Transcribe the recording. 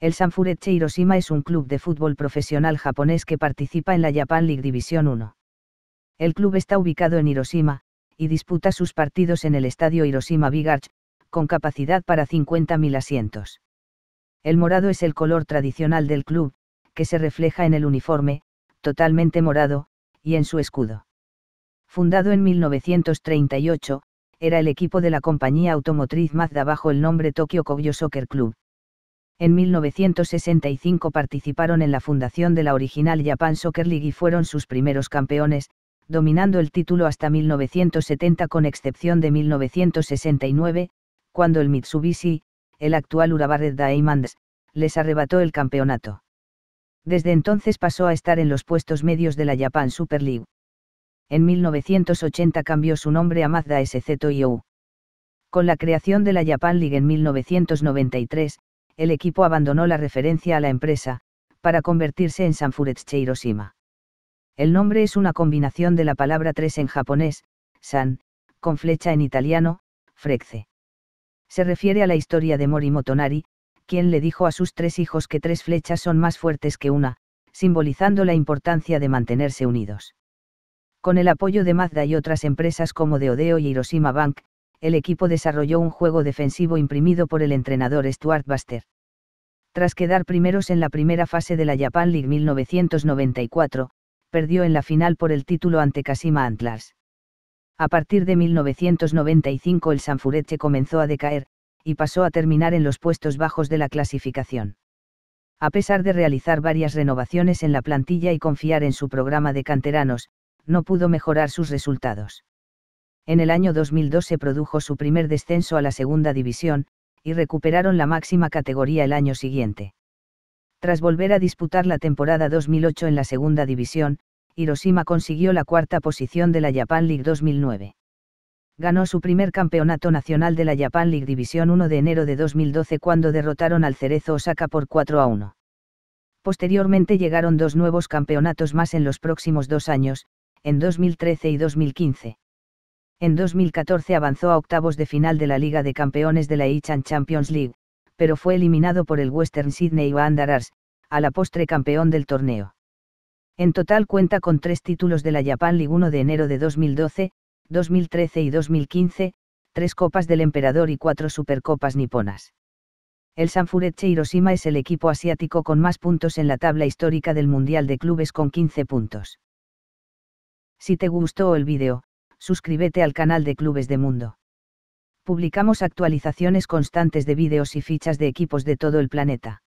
El Sanfuretche Hiroshima es un club de fútbol profesional japonés que participa en la Japan League División 1. El club está ubicado en Hiroshima, y disputa sus partidos en el estadio Hiroshima Big Arch, con capacidad para 50.000 asientos. El morado es el color tradicional del club, que se refleja en el uniforme, totalmente morado, y en su escudo. Fundado en 1938, era el equipo de la compañía automotriz Mazda bajo el nombre Tokyo Kogyo Soccer Club. En 1965 participaron en la fundación de la original Japan Soccer League y fueron sus primeros campeones, dominando el título hasta 1970 con excepción de 1969, cuando el Mitsubishi, el actual Red Diamonds, les arrebató el campeonato. Desde entonces pasó a estar en los puestos medios de la Japan Super League. En 1980 cambió su nombre a Mazda sz Con la creación de la Japan League en 1993, el equipo abandonó la referencia a la empresa, para convertirse en Sanfuretsu Hiroshima. El nombre es una combinación de la palabra tres en japonés, san, con flecha en italiano, frecce se refiere a la historia de Morimotonari, quien le dijo a sus tres hijos que tres flechas son más fuertes que una, simbolizando la importancia de mantenerse unidos. Con el apoyo de Mazda y otras empresas como Deodeo y Hiroshima Bank, el equipo desarrolló un juego defensivo imprimido por el entrenador Stuart Buster. Tras quedar primeros en la primera fase de la Japan League 1994, perdió en la final por el título ante Kasima Antlers. A partir de 1995 el Sanfureche comenzó a decaer, y pasó a terminar en los puestos bajos de la clasificación. A pesar de realizar varias renovaciones en la plantilla y confiar en su programa de canteranos, no pudo mejorar sus resultados. En el año 2002 se produjo su primer descenso a la segunda división, y recuperaron la máxima categoría el año siguiente. Tras volver a disputar la temporada 2008 en la segunda división, Hiroshima consiguió la cuarta posición de la Japan League 2009. Ganó su primer campeonato nacional de la Japan League División 1 de enero de 2012 cuando derrotaron al Cerezo Osaka por 4 a 1. Posteriormente llegaron dos nuevos campeonatos más en los próximos dos años, en 2013 y 2015. En 2014 avanzó a octavos de final de la Liga de Campeones de la Ichan Champions League, pero fue eliminado por el Western Sydney Wanderers, a la postre campeón del torneo. En total cuenta con tres títulos de la Japan League 1 de enero de 2012, 2013 y 2015, tres Copas del Emperador y cuatro Supercopas niponas. El Sanfuretche Hiroshima es el equipo asiático con más puntos en la tabla histórica del Mundial de Clubes con 15 puntos. Si te gustó el vídeo, suscríbete al canal de Clubes de Mundo. Publicamos actualizaciones constantes de vídeos y fichas de equipos de todo el planeta.